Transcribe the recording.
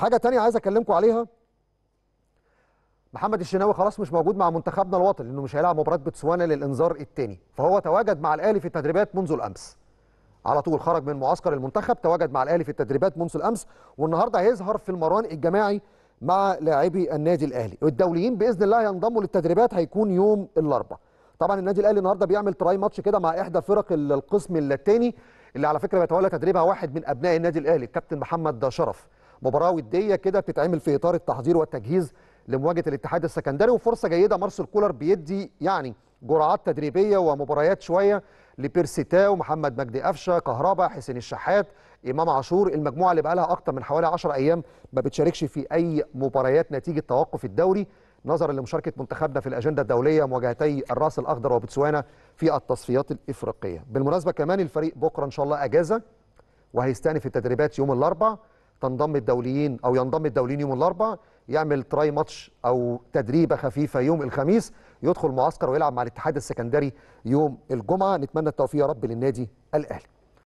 حاجه تانية عايز اكلمكم عليها محمد الشناوي خلاص مش موجود مع منتخبنا الوطني لانه مش هيلعب مباراه بوتسوانا للانذار الثاني فهو تواجد مع الاهلي في التدريبات منذ الامس على طول خرج من معسكر المنتخب تواجد مع الاهلي في التدريبات منذ الامس والنهارده هيظهر في المران الجماعي مع لاعبي النادي الاهلي والدوليين باذن الله هينضموا للتدريبات هيكون يوم الاربعاء طبعا النادي الاهلي النهارده بيعمل تراي ماتش كده مع احدى فرق القسم الثاني اللي على فكره بيتولى تدريبها واحد من ابناء النادي الاهلي الكابتن محمد شرف مباراه وديه كده بتتعمل في اطار التحضير والتجهيز لمواجهه الاتحاد السكندري وفرصه جيده مارسيل كولر بيدي يعني جرعات تدريبيه ومباريات شويه لبيرسيتاو محمد مجدي قفشه كهربا حسين الشحات امام عاشور المجموعه اللي بقى لها اكتر من حوالي 10 ايام ما بتشاركش في اي مباريات نتيجه توقف الدوري نظرا لمشاركه منتخبنا في الاجنده الدوليه مواجهتي الراس الاخضر وبوتسوانا في التصفيات الافريقيه بالمناسبه كمان الفريق بكره ان شاء الله اجازه وهيستأنف التدريبات يوم الاربعاء تنضم الدوليين او ينضم الدوليين يوم الاربعاء يعمل تراي ماتش او تدريبه خفيفه يوم الخميس يدخل معسكر ويلعب مع الاتحاد السكندري يوم الجمعه نتمنى التوفيق يا رب للنادي الاهلي